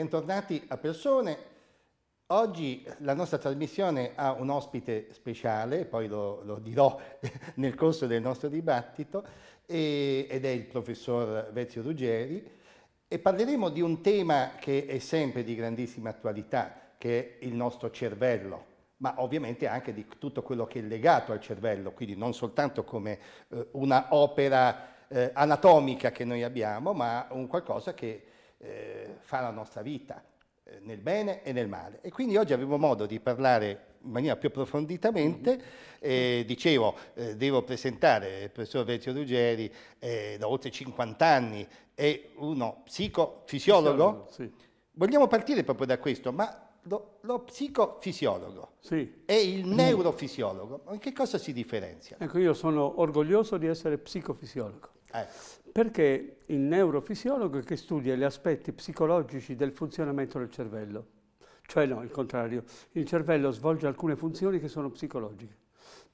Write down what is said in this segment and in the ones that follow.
Bentornati a Persone. Oggi la nostra trasmissione ha un ospite speciale, poi lo, lo dirò nel corso del nostro dibattito, e, ed è il professor Vezio Ruggeri, e parleremo di un tema che è sempre di grandissima attualità, che è il nostro cervello, ma ovviamente anche di tutto quello che è legato al cervello, quindi non soltanto come eh, una opera eh, anatomica che noi abbiamo, ma un qualcosa che eh, fa la nostra vita, eh, nel bene e nel male. E quindi oggi avevo modo di parlare in maniera più approfonditamente, mm-hmm. eh, dicevo, eh, devo presentare il professor Vezio Ruggeri, eh, da oltre 50 anni è uno psicofisiologo. Sì. Vogliamo partire proprio da questo, ma lo, lo, psicofisiologo sì. e il neurofisiologo. In che cosa si differenzia? Ecco, io sono orgoglioso di essere psicofisiologo. Eh. Perché il neurofisiologo che studia gli aspetti psicologici del funzionamento del cervello, cioè no, il contrario, il cervello svolge alcune funzioni che sono psicologiche.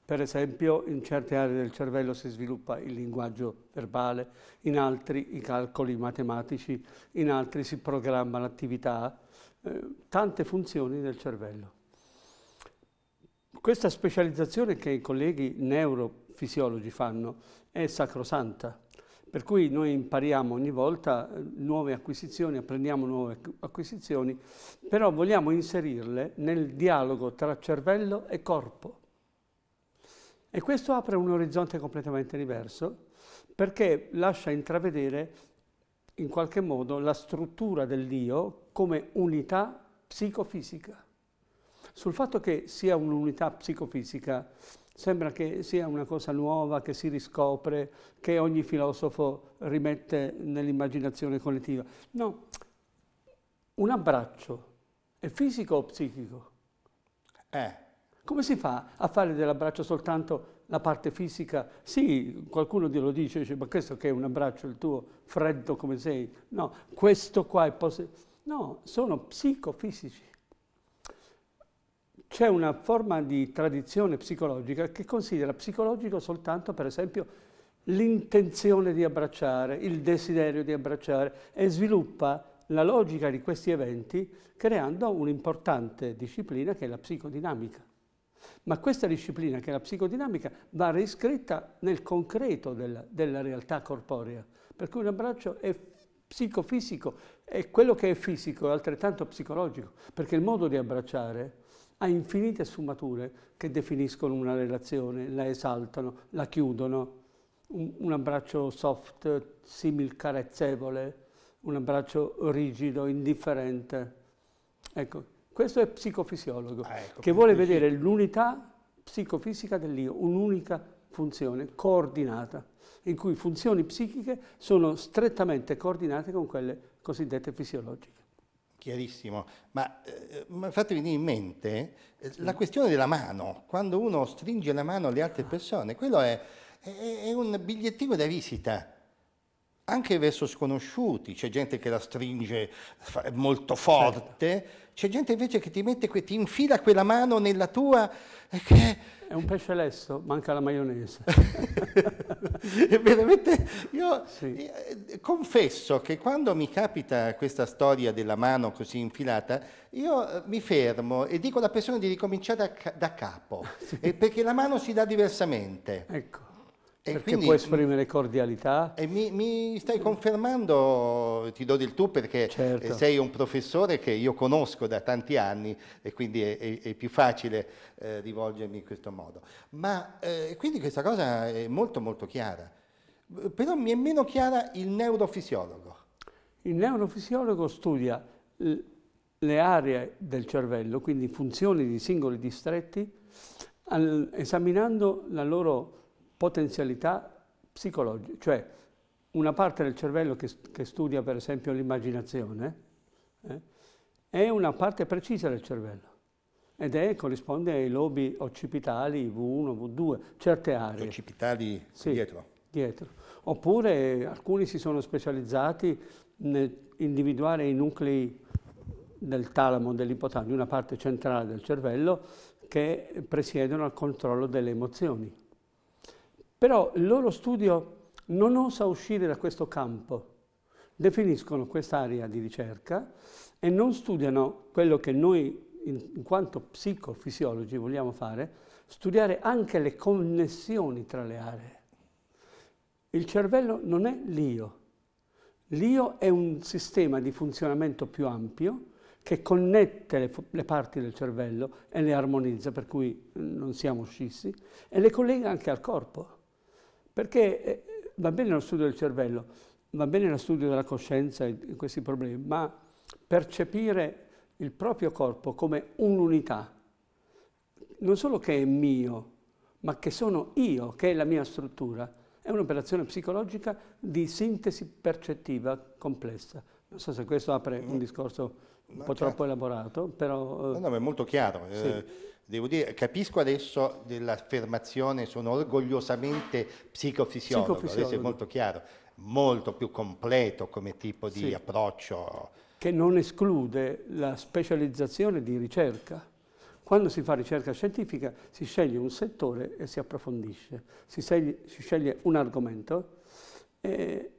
Per esempio, in certe aree del cervello si sviluppa il linguaggio verbale, in altri i calcoli matematici, in altri si programma l'attività, eh, tante funzioni del cervello. Questa specializzazione che i colleghi neurofisiologi fanno è sacrosanta per cui noi impariamo ogni volta eh, nuove acquisizioni, apprendiamo nuove acquisizioni, però vogliamo inserirle nel dialogo tra cervello e corpo. E questo apre un orizzonte completamente diverso perché lascia intravedere in qualche modo la struttura dell'io come unità psicofisica. Sul fatto che sia un'unità psicofisica Sembra che sia una cosa nuova, che si riscopre, che ogni filosofo rimette nell'immaginazione collettiva. No, un abbraccio è fisico o psichico? Eh. Come si fa a fare dell'abbraccio soltanto la parte fisica? Sì, qualcuno glielo dice, dice, ma questo che è un abbraccio, il tuo freddo come sei? No, questo qua è possibile. No, sono psicofisici. C'è una forma di tradizione psicologica che considera psicologico soltanto, per esempio, l'intenzione di abbracciare, il desiderio di abbracciare e sviluppa la logica di questi eventi creando un'importante disciplina che è la psicodinamica. Ma questa disciplina, che è la psicodinamica, va riscritta nel concreto della, della realtà corporea, per cui un abbraccio è psicofisico e quello che è fisico è altrettanto psicologico, perché il modo di abbracciare ha infinite sfumature che definiscono una relazione, la esaltano, la chiudono. Un, un abbraccio soft, simil carezzevole, un abbraccio rigido, indifferente. Ecco, questo è psicofisiologo, ah, ecco, che vuole dici... vedere l'unità psicofisica dell'io, un'unica funzione coordinata, in cui funzioni psichiche sono strettamente coordinate con quelle cosiddette fisiologiche chiarissimo, ma eh, fatemi in mente eh, la questione della mano, quando uno stringe la mano alle altre persone, quello è, è, è un bigliettino da visita, anche verso sconosciuti, c'è gente che la stringe molto certo. forte, certo. c'è gente invece che ti, mette, ti infila quella mano nella tua... E Che... È un pesce lesso, manca la maionese. veramente io sì. Eh, confesso che quando mi capita questa storia della mano così infilata, io eh, mi fermo e dico alla persona di ricominciare da, da capo, sì. perché la mano si dà diversamente. Ecco. Perché quindi, può esprimere cordialità. E mi, mi, stai confermando, ti do del tu perché certo. sei un professore che io conosco da tanti anni e quindi è, è, è più facile eh, rivolgermi in questo modo. Ma eh, quindi questa cosa è molto molto chiara. Però mi è meno chiara il neurofisiologo. Il neurofisiologo studia le aree del cervello, quindi funzioni di singoli distretti, esaminando la loro potenzialità psicologiche, cioè una parte del cervello che, che studia per esempio l'immaginazione eh, è una parte precisa del cervello ed è, corrisponde ai lobi occipitali V1, V2, certe aree. Gli occipitali sì, dietro? dietro. Oppure alcuni si sono specializzati nell'individuare i nuclei del talamo, dell'ipotalamo, una parte centrale del cervello che presiedono al controllo delle emozioni. Però il loro studio non osa uscire da questo campo. Definiscono quest'area di ricerca e non studiano quello che noi, in quanto psicofisiologi, vogliamo fare, studiare anche le connessioni tra le aree. Il cervello non è l'io. L'io è un sistema di funzionamento più ampio che connette le, le, parti del cervello e le armonizza, per cui eh, non siamo scissi, e le collega anche al corpo. Perché eh, va bene lo studio del cervello, va bene lo studio della coscienza in questi problemi, ma percepire il proprio corpo come un'unità, non solo che è mio, ma che sono io, che è la mia struttura, è un'operazione psicologica di sintesi percettiva complessa. Non so se questo apre un mm. discorso un po' troppo certo. elaborato, però... Eh, no, no, ma è molto chiaro. Eh, sì. Eh, devo dire, capisco adesso dell'affermazione, sono orgogliosamente psicofisiologo, psicofisiologo. adesso è molto chiaro, molto più completo come tipo di sì. approccio. Che non esclude la specializzazione di ricerca. Quando si fa ricerca scientifica si sceglie un settore e si approfondisce, si sceglie, si sceglie un argomento e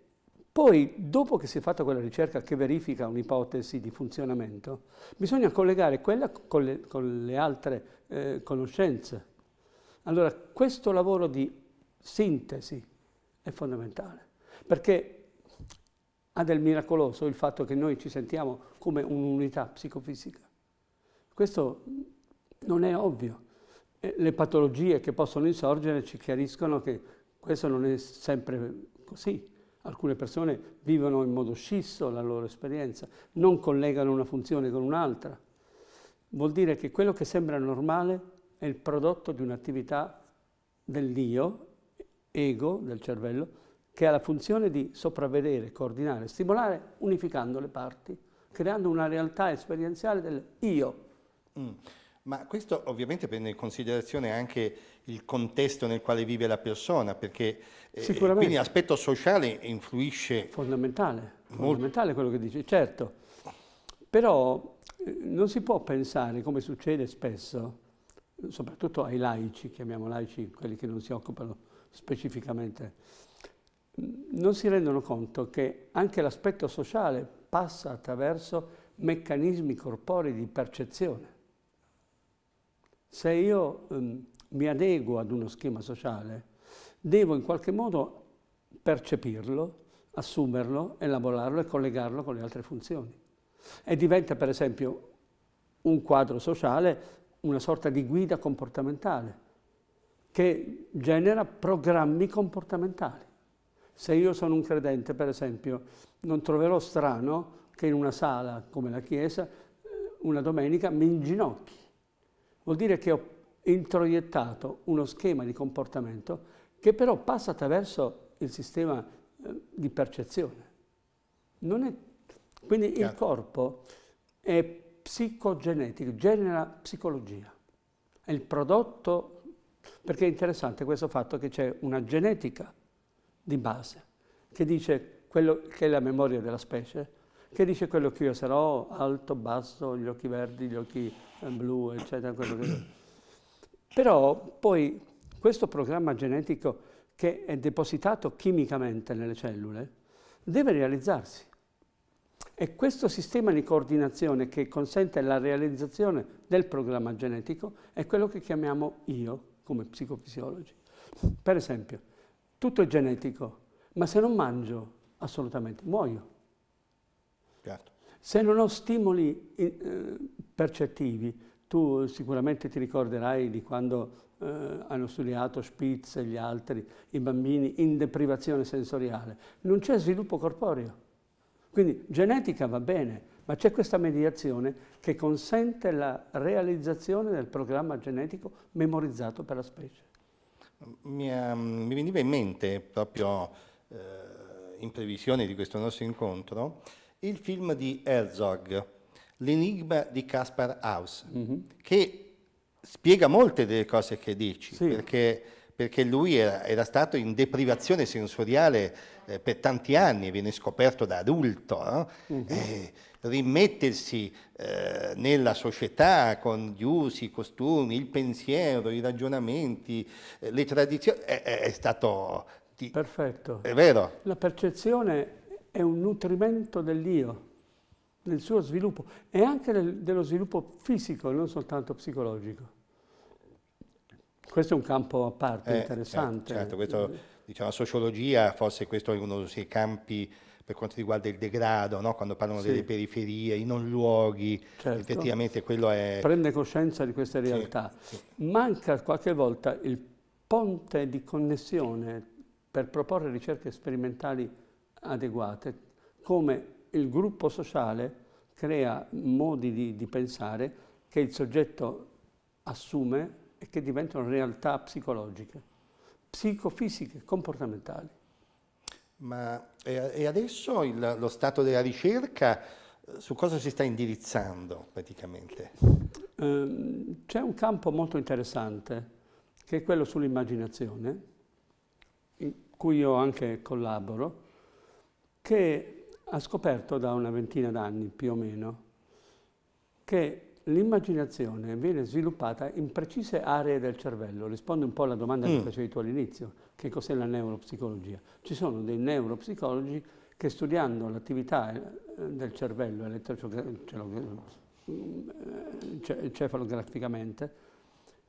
poi, dopo che si è fatta quella ricerca che verifica un'ipotesi di funzionamento, bisogna collegare quella con le, con le altre eh, conoscenze. Allora questo lavoro di sintesi è fondamentale, perché ha del miracoloso il fatto che noi ci sentiamo come un'unità psicofisica. Questo non è ovvio. Eh, le patologie che possono insorgere ci chiariscono che questo non è sempre così. Alcune persone vivono in modo scisso la loro esperienza, non collegano una funzione con un'altra vuol dire che quello che sembra normale è il prodotto di un'attività dell'io, ego, del cervello, che ha la funzione di sopravvedere, coordinare, stimolare, unificando le parti, creando una realtà esperienziale dell'io. Mm. Ma questo ovviamente prende in considerazione anche il contesto nel quale vive la persona, perché eh, quindi l'aspetto sociale influisce... Fondamentale, fondamentale quello che dici, certo. Però non si può pensare, come succede spesso, soprattutto ai laici, chiamiamo laici quelli che non si occupano specificamente, non si rendono conto che anche l'aspetto sociale passa attraverso meccanismi corporei di percezione. Se io um, mi adeguo ad uno schema sociale, devo in qualche modo percepirlo, assumerlo, elaborarlo e collegarlo con le altre funzioni e diventa per esempio un quadro sociale una sorta di guida comportamentale che genera programmi comportamentali. Se io sono un credente, per esempio, non troverò strano che in una sala come la Chiesa eh, una domenica mi inginocchi. Vuol dire che ho introiettato uno schema di comportamento che però passa attraverso il sistema eh, di percezione. Non è quindi Chiaro. il corpo è psicogenetico, genera psicologia. È il prodotto, perché è interessante questo fatto che c'è una genetica di base che dice quello che è la memoria della specie, che dice quello che io sarò, alto, basso, gli occhi verdi, gli occhi eh, blu, eccetera. Però poi questo programma genetico che è depositato chimicamente nelle cellule deve realizzarsi. È questo sistema di coordinazione che consente la realizzazione del programma genetico è quello che chiamiamo io come psicofisiologi. Per esempio, tutto è genetico, ma se non mangio assolutamente muoio. Certo. Se non ho stimoli eh, percettivi, tu sicuramente ti ricorderai di quando eh, hanno studiato Spitz e gli altri, i bambini in deprivazione sensoriale, non c'è sviluppo corporeo. Quindi genetica va bene, ma c'è questa mediazione che consente la realizzazione del programma genetico memorizzato per la specie. Mi, um, mi veniva in mente, proprio eh, in previsione di questo nostro incontro, il film di Herzog, L'enigma di Caspar Haus, mm -hmm. che spiega molte delle cose che dici, sì. perché perché lui era, era stato in deprivazione sensoriale eh, per tanti anni, viene scoperto da adulto, no? uh-huh. eh, rimettersi eh, nella società con gli usi, i costumi, il pensiero, i ragionamenti, eh, le tradizioni, è, è stato... Ti... Perfetto. È vero. La percezione è un nutrimento dell'io nel suo sviluppo e anche del, dello sviluppo fisico, non soltanto psicologico. Questo è un campo a parte eh, eh interessante. Certo, certo. Questo, diciamo, la sociologia, forse questo è uno dei campi per quanto riguarda il degrado, no? quando parlano sì. delle periferie, i non luoghi, certo. effettivamente quello è... Prende coscienza di queste realtà. Sì, sì. Manca qualche volta il ponte di connessione per proporre ricerche sperimentali adeguate, come il gruppo sociale crea modi di, di pensare che il soggetto assume e che diventano realtà psicologiche, psicofisiche, comportamentali. Ma e adesso il, lo stato della ricerca eh, su cosa si sta indirizzando praticamente? Ehm, c'è un campo molto interessante che è quello sull'immaginazione, in cui io anche collaboro, che ha scoperto da una ventina d'anni più o meno che L'immaginazione viene sviluppata in precise aree del cervello. risponde un po' alla domanda mm. che facevi tu all'inizio, che cos'è la neuropsicologia. Ci sono dei neuropsicologi che studiando l'attività eh, del cervello elettrocefalograficamente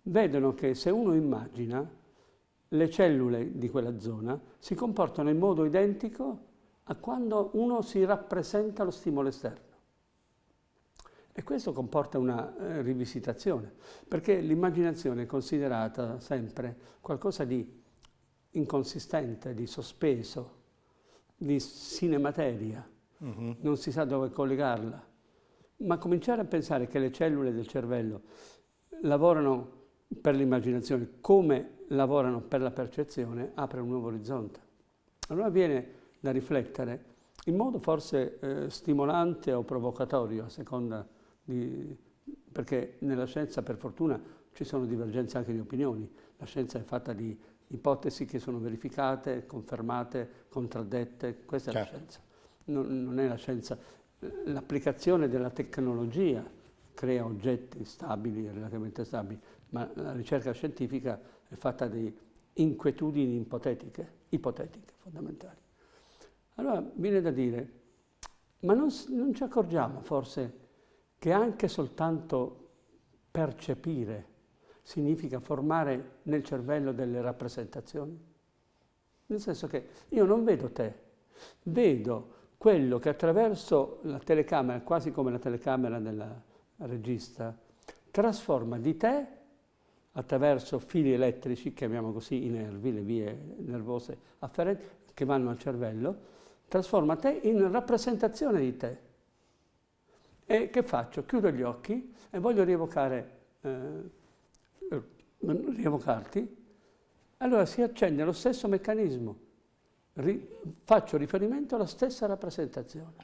vedono che se uno immagina le cellule di quella zona si comportano in modo identico a quando uno si rappresenta lo stimolo esterno. E questo comporta una eh, rivisitazione, perché l'immaginazione è considerata sempre qualcosa di inconsistente, di sospeso, di sinemateria, uh mm-hmm. -huh. non si sa dove collegarla. Ma cominciare a pensare che le cellule del cervello lavorano per l'immaginazione come lavorano per la percezione apre un nuovo orizzonte. Allora viene da riflettere in modo forse eh, stimolante o provocatorio a seconda di, perché nella scienza per fortuna ci sono divergenze anche di opinioni, la scienza è fatta di ipotesi che sono verificate, confermate, contraddette, questa certo. è la certo. scienza. Non, non è la scienza, l'applicazione della tecnologia crea oggetti stabili, relativamente stabili, ma la ricerca scientifica è fatta di inquietudini ipotetiche, ipotetiche fondamentali. Allora viene da dire, ma non, non ci accorgiamo forse che anche soltanto percepire significa formare nel cervello delle rappresentazioni? Nel senso che io non vedo te, vedo quello che attraverso la telecamera, quasi come la telecamera della regista, trasforma di te attraverso fili elettrici, chiamiamo così i nervi, le vie nervose afferenti, che vanno al cervello, trasforma te in rappresentazione di te. E che faccio? Chiudo gli occhi e voglio rievocare, eh, eh, rievocarti. Allora si accende lo stesso meccanismo. Ri, faccio riferimento alla stessa rappresentazione.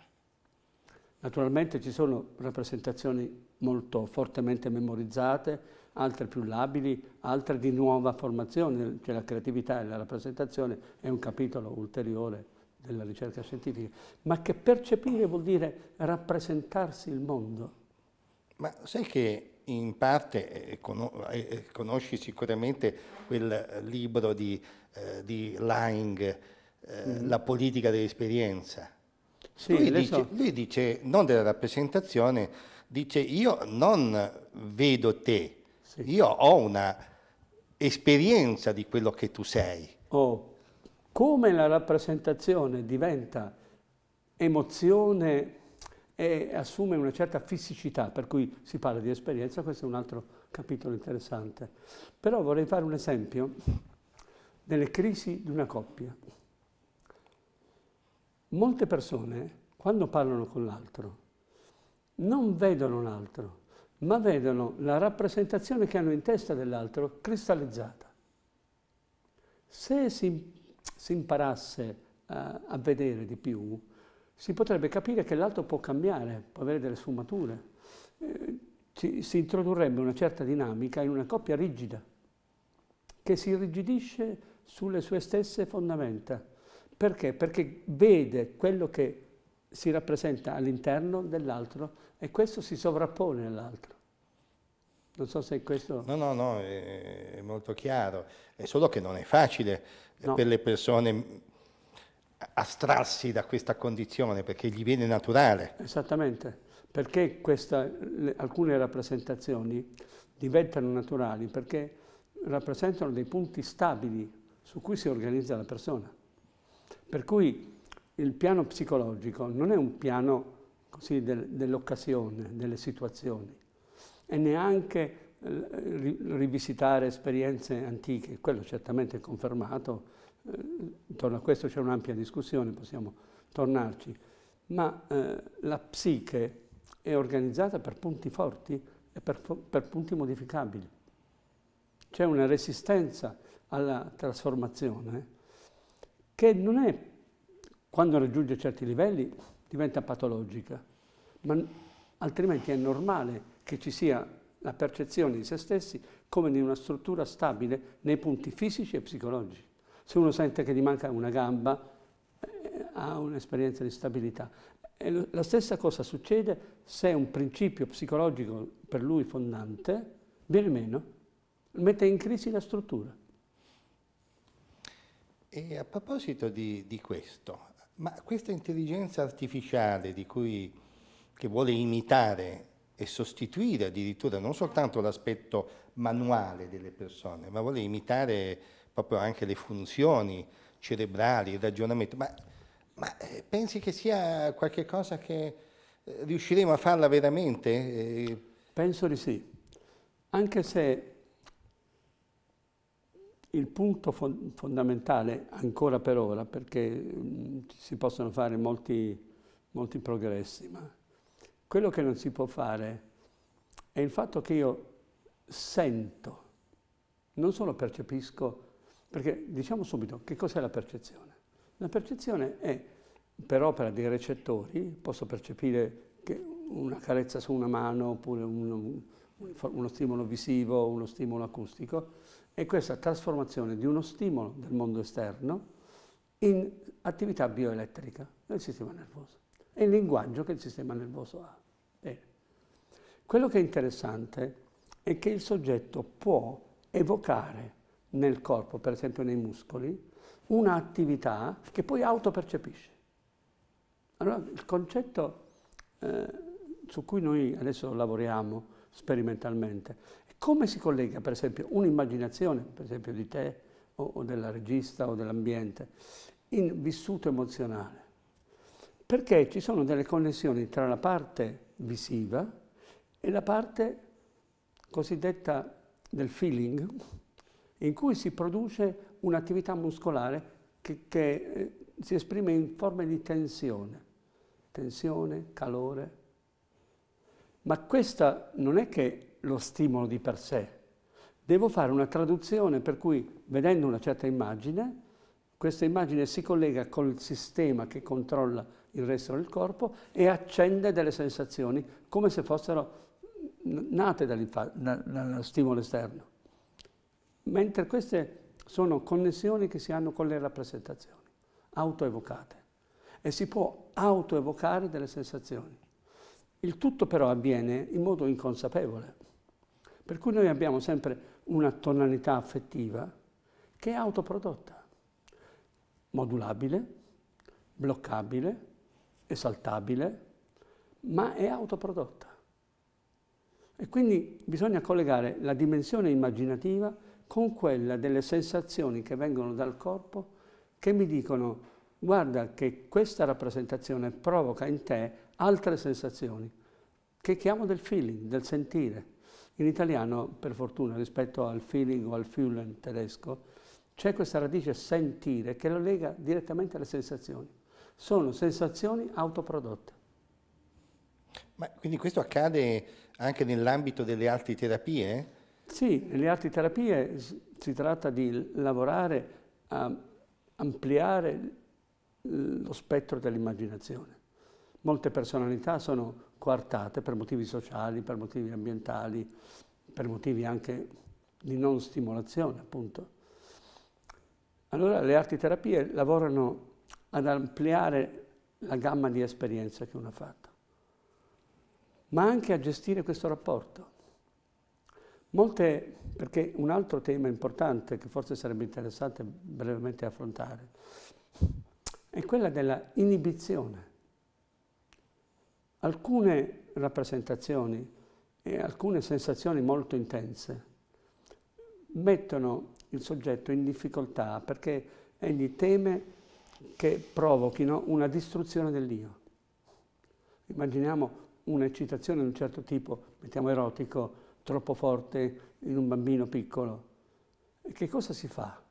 Naturalmente ci sono rappresentazioni molto fortemente memorizzate, altre più labili, altre di nuova formazione, cioè la creatività e la rappresentazione è un capitolo ulteriore della ricerca scientifica, ma che percepire vuol dire rappresentarsi il mondo. Ma sai che in parte eh, eh, eh conosci sicuramente quel eh, libro di, eh, di Lang, mm. La politica dell'esperienza. Sì, lui dice, so. lui, dice, non della rappresentazione, dice io non vedo te, sì. io ho una esperienza di quello che tu sei. Oh come la rappresentazione diventa emozione e assume una certa fisicità, per cui si parla di esperienza, questo è un altro capitolo interessante. Però vorrei fare un esempio delle crisi di una coppia. Molte persone, quando parlano con l'altro, non vedono l'altro, ma vedono la rappresentazione che hanno in testa dell'altro cristallizzata. Se si si imparasse a, eh, a vedere di più, si potrebbe capire che l'altro può cambiare, può avere delle sfumature. Eh, ci, si introdurrebbe una certa dinamica in una coppia rigida, che si irrigidisce sulle sue stesse fondamenta. Perché? Perché vede quello che si rappresenta all'interno dell'altro e questo si sovrappone all'altro. Non so se questo... No, no, no, è, molto chiaro. È solo che non è facile no. per le persone astrarsi da questa condizione perché gli viene naturale. Esattamente, perché questa, alcune rappresentazioni diventano naturali perché rappresentano dei punti stabili su cui si organizza la persona. Per cui il piano psicologico non è un piano del, dell'occasione, delle situazioni, e neanche eh, rivisitare esperienze antiche, quello certamente è confermato, eh, intorno a questo c'è un'ampia discussione, possiamo tornarci, ma eh, la psiche è organizzata per punti forti e per, per punti modificabili. C'è una resistenza alla trasformazione che non è, quando raggiunge certi livelli, diventa patologica, ma altrimenti è normale che ci sia la percezione di se stessi come di una struttura stabile nei punti fisici e psicologici. Se uno sente che gli manca una gamba, eh, ha un'esperienza di stabilità. E la stessa cosa succede se un principio psicologico per lui fondante viene meno, mette in crisi la struttura. E a proposito di, di questo, ma questa intelligenza artificiale cui, che vuole imitare e sostituire addirittura non soltanto l'aspetto manuale delle persone, ma vuole imitare proprio anche le funzioni cerebrali, il ragionamento. Ma, ma eh, pensi che sia qualcosa che eh, riusciremo a farla veramente? Eh, Penso di sì, anche se il punto fondamentale ancora per ora, perché mm, si possono fare molti, molti progressi, ma quello che non si può fare è il fatto che io sento, non solo percepisco, perché diciamo subito che cos'è la percezione. La percezione è, per opera dei recettori, posso percepire una carezza su una mano oppure un, uno stimolo visivo, uno stimolo acustico, è questa trasformazione di uno stimolo del mondo esterno in attività bioelettrica del sistema nervoso. È il linguaggio che il sistema nervoso ha. Quello che è interessante è che il soggetto può evocare nel corpo, per esempio nei muscoli, un'attività che poi autopercepisce. Allora il concetto eh, su cui noi adesso lavoriamo sperimentalmente è come si collega per esempio un'immaginazione, per esempio di te o, o della regista o dell'ambiente, in vissuto emozionale. Perché ci sono delle connessioni tra la parte visiva, è la parte cosiddetta del feeling, in cui si produce un'attività muscolare che, che eh, si esprime in forme di tensione, tensione, calore. Ma questa non è che lo stimolo di per sé, devo fare una traduzione per cui vedendo una certa immagine, questa immagine si collega col sistema che controlla il resto del corpo e accende delle sensazioni come se fossero nate dallo stimolo esterno, mentre queste sono connessioni che si hanno con le rappresentazioni, autoevocate, e si può autoevocare delle sensazioni. Il tutto però avviene in modo inconsapevole, per cui noi abbiamo sempre una tonalità affettiva che è autoprodotta, modulabile, bloccabile, esaltabile, ma è autoprodotta. E quindi bisogna collegare la dimensione immaginativa con quella delle sensazioni che vengono dal corpo che mi dicono guarda che questa rappresentazione provoca in te altre sensazioni che chiamo del feeling, del sentire. In italiano, per fortuna, rispetto al feeling o al fühlen tedesco, c'è questa radice sentire che lo lega direttamente alle sensazioni. Sono sensazioni autoprodotte. Ma quindi questo accade anche nell'ambito delle arti terapie? Sì, nelle arti terapie si tratta di lavorare a ampliare lo spettro dell'immaginazione. Molte personalità sono coartate per motivi sociali, per motivi ambientali, per motivi anche di non stimolazione, appunto. Allora le arti terapie lavorano ad ampliare la gamma di esperienze che uno ha fatto ma anche a gestire questo rapporto. Molte, perché un altro tema importante che forse sarebbe interessante brevemente affrontare è quella della inibizione. Alcune rappresentazioni e alcune sensazioni molto intense mettono il soggetto in difficoltà perché egli teme che provochino una distruzione dell'io. Immaginiamo un'eccitazione di un certo tipo, mettiamo erotico, troppo forte in un bambino piccolo, che cosa si fa?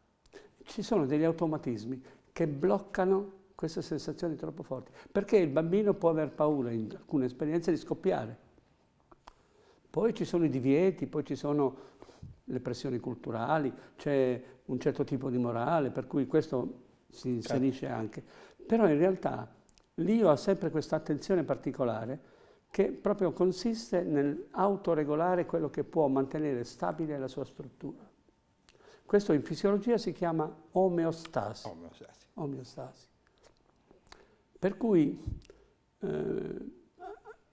Ci sono degli automatismi che bloccano queste sensazioni troppo forti, perché il bambino può aver paura in alcune esperienze di scoppiare. Poi ci sono i divieti, poi ci sono le pressioni culturali, c'è un certo tipo di morale, per cui questo si certo. inserisce anche. Però in realtà l'io ha sempre questa attenzione particolare che proprio consiste nell'autoregolare quello che può mantenere stabile la sua struttura. Questo in fisiologia si chiama omeostasi. Omeostasi. omeostasi. Per cui eh,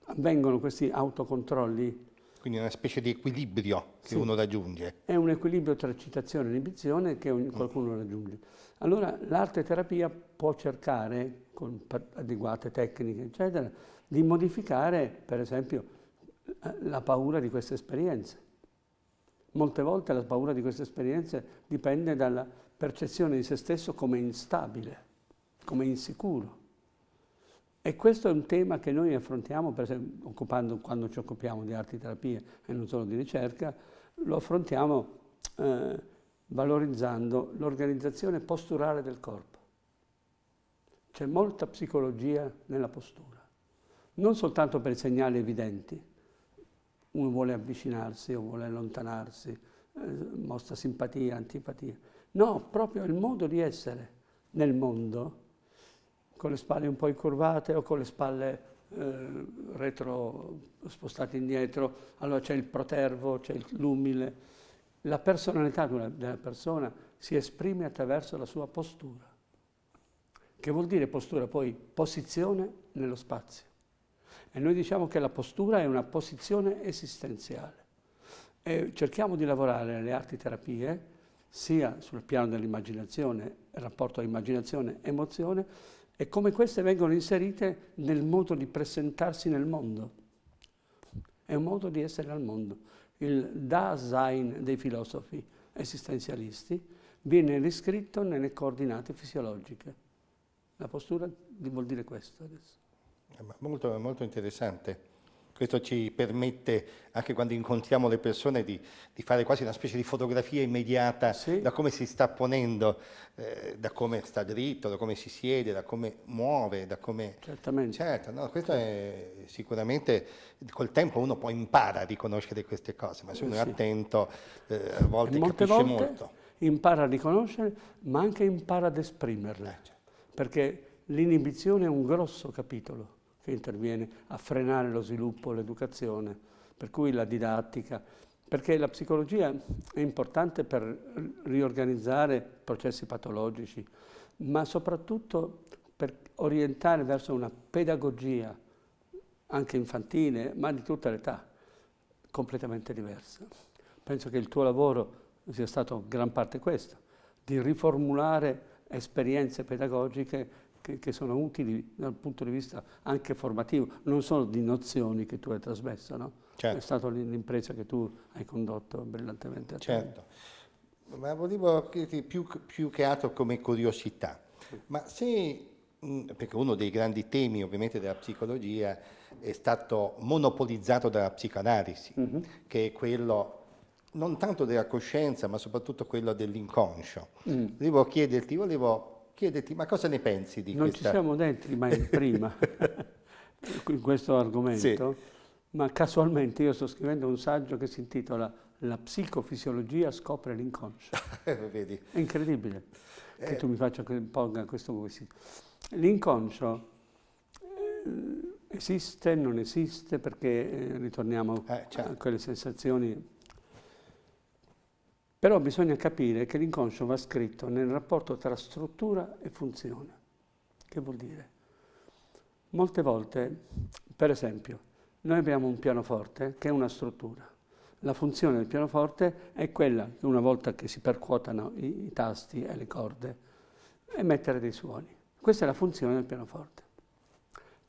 avvengono questi autocontrolli quindi una specie di equilibrio che sì. uno raggiunge. È un equilibrio tra eccitazione e inibizione che mm. qualcuno raggiunge. Allora l'arte terapia può cercare, con adeguate tecniche, eccetera, di modificare, per esempio, eh, la paura di queste esperienze. Molte volte la paura di queste esperienze dipende dalla percezione di se stesso come instabile, come insicuro. E questo è un tema che noi affrontiamo, per esempio, occupando, quando ci occupiamo di arti terapie e non solo di ricerca, lo affrontiamo eh, valorizzando l'organizzazione posturale del corpo. C'è molta psicologia nella postura, non soltanto per i segnali evidenti, uno vuole avvicinarsi o vuole allontanarsi, eh, mostra simpatia, antipatia, no, proprio il modo di essere nel mondo con le spalle un po' incurvate o con le spalle eh, retro spostate indietro, allora c'è il protervo, c'è l'umile. La personalità della persona si esprime attraverso la sua postura, che vuol dire postura poi posizione nello spazio. E noi diciamo che la postura è una posizione esistenziale. E cerchiamo di lavorare nelle arti terapie sia sul piano dell'immaginazione, il rapporto immaginazione-emozione, e come queste vengono inserite nel modo di presentarsi nel mondo. È un modo di essere al mondo. Il Dasein dei filosofi esistenzialisti viene riscritto nelle coordinate fisiologiche. La postura vuol dire questo adesso. Eh, molto, molto interessante. Questo ci permette, anche quando incontriamo le persone, di, di fare quasi una specie di fotografia immediata sì. da come si sta ponendo, eh, da come sta dritto, da come si siede, da come muove, da come... Certamente. Certo, no, questo è sicuramente... Col tempo uno poi impara a riconoscere queste cose, ma se eh, uno è attento eh, a volte capisce volte molto. impara a riconoscere, ma anche impara ad esprimerle, eh, certo. perché l'inibizione è un grosso capitolo che interviene a frenare lo sviluppo, l'educazione, per cui la didattica, perché la psicologia è importante per riorganizzare processi patologici, ma soprattutto per orientare verso una pedagogia, anche infantile, ma di tutta l'età, completamente diversa. Penso che il tuo lavoro sia stato gran parte questo, di riformulare esperienze pedagogiche che, che, sono utili dal punto di vista anche formativo, non solo di nozioni che tu hai trasmesso, no? certo. è stata l'impresa che tu hai condotto brillantemente. Certo, ma volevo chiederti più, più che altro come curiosità, ma se perché uno dei grandi temi ovviamente della psicologia è stato monopolizzato dalla psicoanalisi, mm -hmm. che è quello non tanto della coscienza, ma soprattutto quello dell'inconscio. Mm. Volevo chiederti, volevo chiedeti ma cosa ne pensi di non questa... Non ci siamo dentro mai prima, in questo argomento, sì. ma casualmente io sto scrivendo un saggio che si intitola La psicofisiologia scopre l'inconscio. Vedi. È incredibile eh. che tu mi faccia ponga questo così. L'inconscio eh, esiste, non esiste, perché eh, ritorniamo eh, certo. a quelle sensazioni però bisogna capire che l'inconscio va scritto nel rapporto tra struttura e funzione. Che vuol dire? Molte volte, per esempio, noi abbiamo un pianoforte che è una struttura. La funzione del pianoforte è quella una volta che si percuotano i, i tasti e le corde, emettere dei suoni. Questa è la funzione del pianoforte.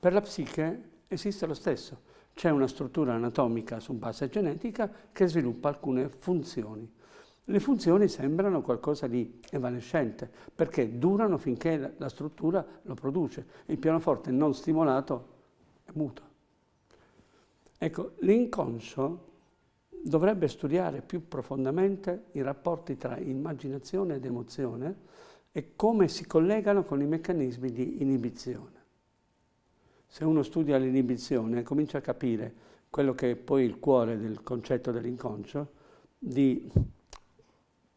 Per la psiche esiste lo stesso. C'è una struttura anatomica su base genetica che sviluppa alcune funzioni le funzioni sembrano qualcosa di evanescente perché durano finché la struttura lo produce. Il pianoforte non stimolato è muto. Ecco, l'inconscio dovrebbe studiare più profondamente i rapporti tra immaginazione ed emozione e come si collegano con i meccanismi di inibizione. Se uno studia l'inibizione comincia a capire quello che è poi il cuore del concetto dell'inconscio, di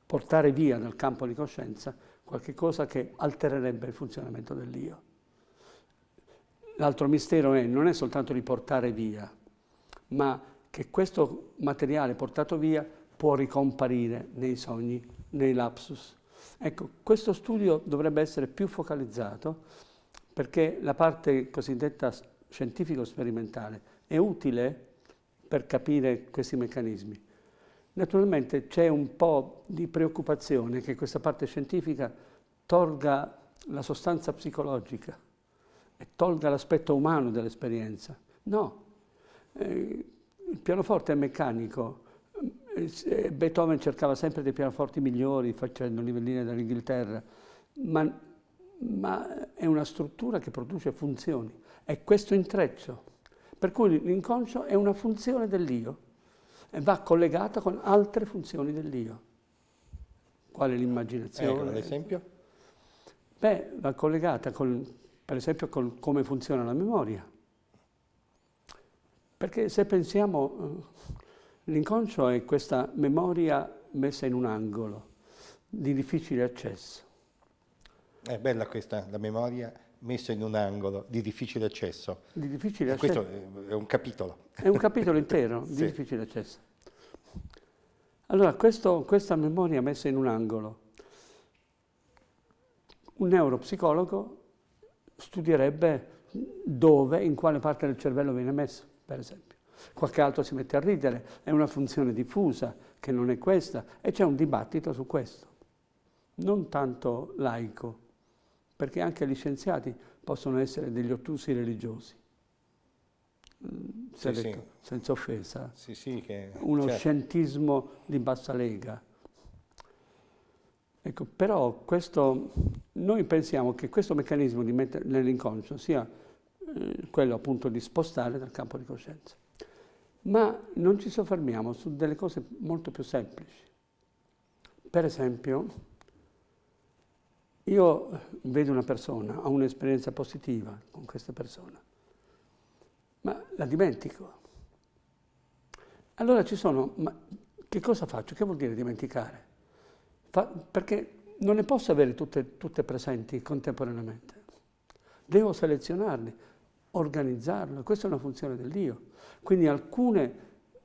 portare via dal campo di coscienza qualche cosa che altererebbe il funzionamento dell'io. L'altro mistero è, non è soltanto di portare via, ma che questo materiale portato via può ricomparire nei sogni, nei lapsus. Ecco, questo studio dovrebbe essere più focalizzato perché la parte cosiddetta scientifico-sperimentale è utile per capire questi meccanismi, Naturalmente c'è un po' di preoccupazione che questa parte scientifica tolga la sostanza psicologica e tolga l'aspetto umano dell'esperienza. No, eh, il pianoforte è meccanico, eh, eh, Beethoven cercava sempre dei pianoforti migliori facendo livelline dall'Inghilterra, ma, ma è una struttura che produce funzioni, è questo intreccio, per cui l'inconscio è una funzione dell'io e va collegata con altre funzioni dell'io, quale l'immaginazione. Ecco, ad esempio? Beh, va collegata con, per esempio con come funziona la memoria. Perché se pensiamo, eh, l'inconscio è questa memoria messa in un angolo di difficile accesso. È bella questa, la memoria messo in un angolo di difficile accesso. Di difficile accesso. Questo è un capitolo. È un capitolo intero sì. di difficile accesso. Allora, questo, questa memoria messa in un angolo, un neuropsicologo studierebbe dove, in quale parte del cervello viene messo, per esempio. Qualche altro si mette a ridere, è una funzione diffusa che non è questa e c'è un dibattito su questo, non tanto laico perché anche gli scienziati possono essere degli ottusi religiosi. Mm, sì, detto, sì. Senza offesa. Sì, che, Uno certo. scientismo di bassa lega. Ecco, però questo, noi pensiamo che questo meccanismo di mettere nell'inconscio sia eh, quello appunto di spostare dal campo di coscienza. Ma non ci soffermiamo su delle cose molto più semplici. Per esempio, io vedo una persona, ho un'esperienza positiva con questa persona, ma la dimentico. Allora ci sono, ma che cosa faccio? Che vuol dire dimenticare? Fa, perché non le posso avere tutte, tutte presenti contemporaneamente. Devo selezionarle, organizzarle, questa è una funzione dell'io. Quindi alcune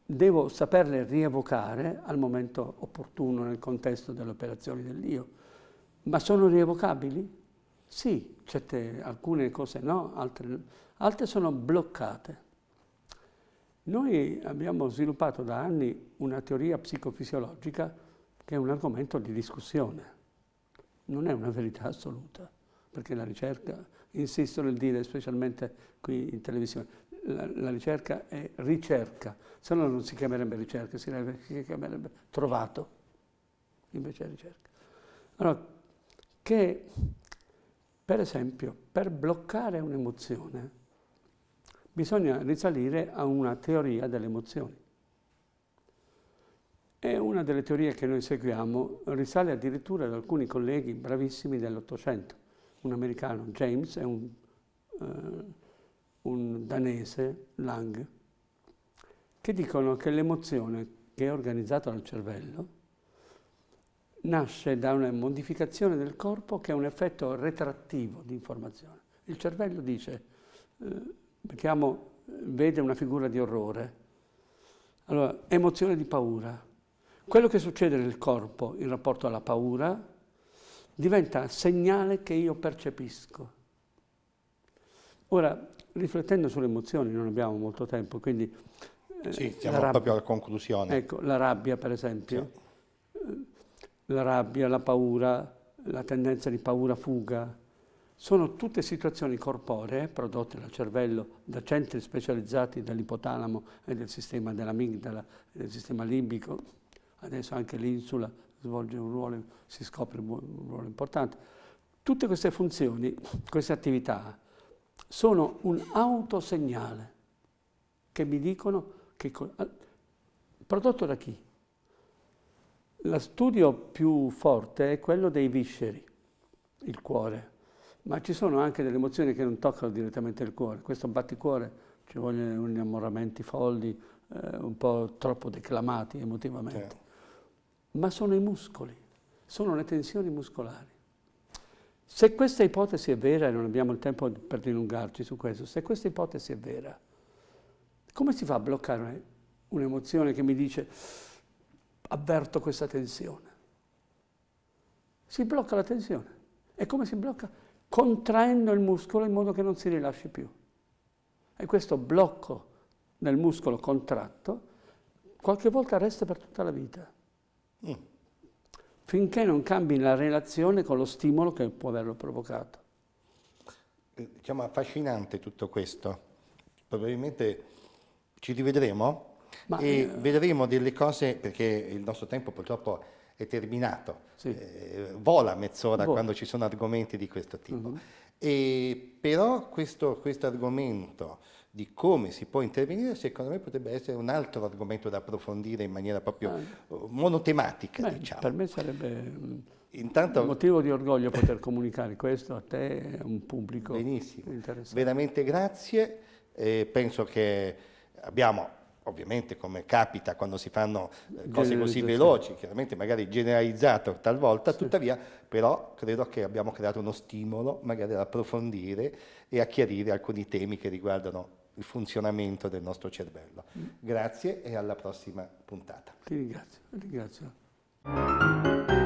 devo saperle rievocare al momento opportuno nel contesto delle operazioni dell'io ma sono rievocabili? Sì, certe, alcune cose no, altre, altre sono bloccate. Noi abbiamo sviluppato da anni una teoria psicofisiologica che è un argomento di discussione. Non è una verità assoluta, perché la ricerca, insisto nel dire, specialmente qui in televisione, la, la ricerca è ricerca, se no non si chiamerebbe ricerca, si chiamerebbe trovato, invece è ricerca. Allora, che, per esempio, per bloccare un'emozione bisogna risalire a una teoria delle emozioni. E una delle teorie che noi seguiamo risale addirittura ad alcuni colleghi bravissimi dell'Ottocento, un americano, James, e un, eh, un danese, Lang, che dicono che l'emozione che è organizzata dal cervello nasce da una modificazione del corpo che è un effetto retrattivo di informazione. Il cervello dice, eh, mettiamo, vede una figura di orrore, allora emozione di paura. Quello che succede nel corpo in rapporto alla paura diventa segnale che io percepisco. Ora, riflettendo sulle emozioni, non abbiamo molto tempo, quindi... Eh, sì, siamo rabbia, proprio alla conclusione. Ecco, la rabbia per esempio. Sì la rabbia, la paura, la tendenza di paura-fuga, sono tutte situazioni corporee prodotte dal cervello da centri specializzati dell'ipotalamo e del sistema dell'amigdala del sistema libico. Adesso anche l'insula svolge un ruolo, si scopre un ruolo importante. Tutte queste funzioni, queste attività, sono un autosegnale che mi dicono che, prodotto da chi? Lo studio più forte è quello dei visceri, il cuore, ma ci sono anche delle emozioni che non toccano direttamente il cuore. Questo batticuore ci vogliono innamoramenti folli, eh, un po' troppo declamati emotivamente. Okay. Certo. Ma sono i muscoli, sono le tensioni muscolari. Se questa ipotesi è vera, e non abbiamo il tempo per dilungarci su questo, se questa ipotesi è vera, come si fa a bloccare un'emozione che mi dice avverto questa tensione. Si blocca la tensione. E come si blocca? Contraendo il muscolo in modo che non si rilasci più. E questo blocco nel muscolo contratto qualche volta resta per tutta la vita. Mm. Finché non cambi la relazione con lo stimolo che può averlo provocato. Diciamo affascinante tutto questo. Probabilmente ci rivedremo ma, e eh... vedremo delle cose perché il nostro tempo purtroppo è terminato. Sì. Eh, vola mezz'ora vola. quando ci sono argomenti di questo tipo. Uh-huh. E, però questo argomento di come si può intervenire, secondo me potrebbe essere un altro argomento da approfondire in maniera proprio ah. monotematica. Beh, diciamo. Per me sarebbe Intanto, un motivo di orgoglio poter comunicare questo a te e a un pubblico Benissimo. interessante. Veramente grazie, eh, penso che abbiamo ovviamente come capita quando si fanno eh, cose così veloci, chiaramente magari generalizzato talvolta, tuttavia però credo che abbiamo creato uno stimolo magari ad approfondire e a chiarire alcuni temi che riguardano il funzionamento del nostro cervello. Mm. Grazie e alla prossima puntata. Ti ringrazio. Ti ringrazio.